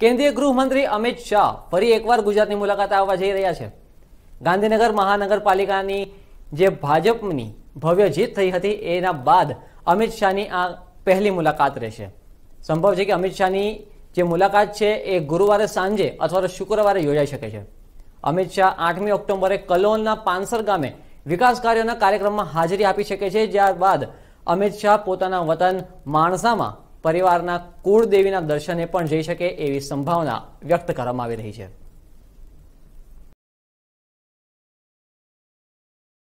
કેન્દ્રીય ગૃહમંત્રી અમિત શાહ ફરી એકવાર ગુજરાતની મુલાકાત આવવા જઈ રહ્યા છે ગાંધીનગર મહાનગરપાલિકાની જે ભાજપની ભવ્ય જીત થઈ હતી એના બાદ અમિત શાહની આ પહેલી મુલાકાત રહેશે સંભવ છે કે અમિત શાહની જે મુલાકાત છે એ ગુરુવારે સાંજે અથવા તો શુક્રવારે યોજાઈ શકે છે અમિત શાહ આઠમી ઓક્ટોબરે કલોલના પાનસર ગામે વિકાસ કાર્યોના કાર્યક્રમમાં હાજરી આપી શકે છે જ્યારબાદ અમિત શાહ પોતાના વતન માણસામાં પરિવારના કુળદેવીના દર્શને પણ જઈ શકે એવી સંભાવના વ્યક્ત કરવામાં આવી રહી છે